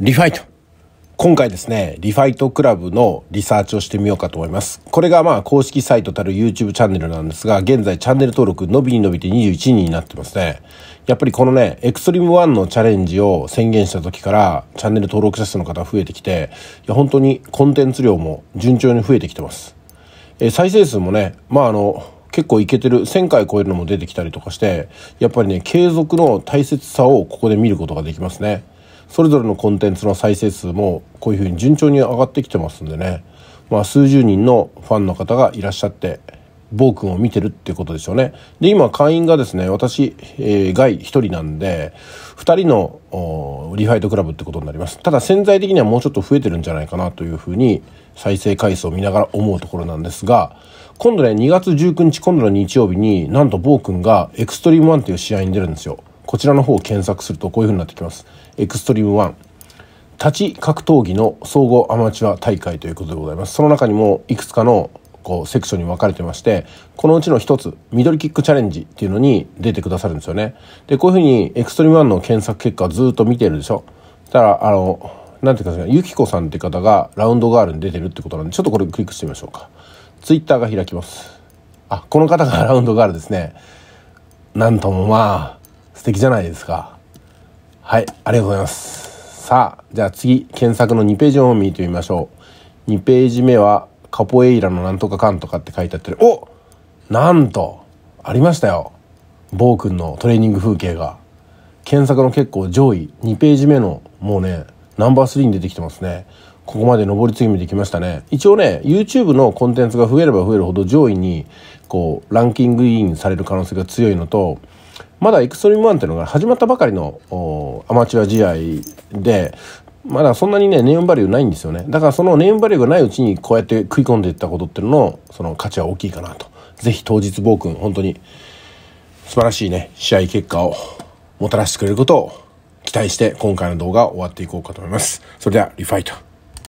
リファイト。今回ですね、リファイトクラブのリサーチをしてみようかと思います。これがまあ公式サイトたる YouTube チャンネルなんですが、現在チャンネル登録伸びに伸びて21人になってますね。やっぱりこのね、エクストリーム1のチャレンジを宣言した時からチャンネル登録者数の方増えてきて、いや本当にコンテンツ量も順調に増えてきてます。え再生数もね、まああの、結構いけてる、1000回超えるのも出てきたりとかして、やっぱりね、継続の大切さをここで見ることができますね。それぞれのコンテンツの再生数もこういうふうに順調に上がってきてますんでね、まあ、数十人のファンの方がいらっしゃって暴君を見てるっていうことでしょうね。で、今、会員がですね、私、えー、外1人なんで、2人のリファイトクラブってことになります。ただ、潜在的にはもうちょっと増えてるんじゃないかなというふうに、再生回数を見ながら思うところなんですが、今度ね、2月19日、今度の日曜日に、なんと暴君がエクストリームワっという試合に出るんですよ。こちらの方を検索するとこういうふうになってきます。エクストリーム1立ち格闘技の総合アマチュア大会ということでございます。その中にもいくつかのこうセクションに分かれてましてこのうちの一つ緑キックチャレンジっていうのに出てくださるんですよねでこういうふうにエクストリーム1の検索結果ずっと見てるでしょたらあのなんていうかゆきこさんって方がラウンドガールに出てるってことなんでちょっとこれクリックしてみましょうかツイッターが開きますあこの方がラウンドガールですねなんともまあ素敵じゃないですか。はい、ありがとうございます。さあ、じゃあ次、検索の2ページを見てみましょう。2ページ目は、カポエイラのなんとかかんとかって書いてあってる。おなんとありましたよ。暴君のトレーニング風景が。検索の結構上位、2ページ目の、もうね、ナンバー3に出てきてますね。ここまで上り詰めてきましたね。一応ね、YouTube のコンテンツが増えれば増えるほど上位に、こう、ランキングインされる可能性が強いのと、まだエクストリームワンっていうのが始まったばかりのアマチュア試合で、まだそんなにね、ネオンバリューないんですよね。だからそのネオンバリューがないうちにこうやって食い込んでいったことっていうのの、その価値は大きいかなと。ぜひ当日暴君、本当に素晴らしいね、試合結果をもたらしてくれることを期待して今回の動画を終わっていこうかと思います。それでは、リファイト。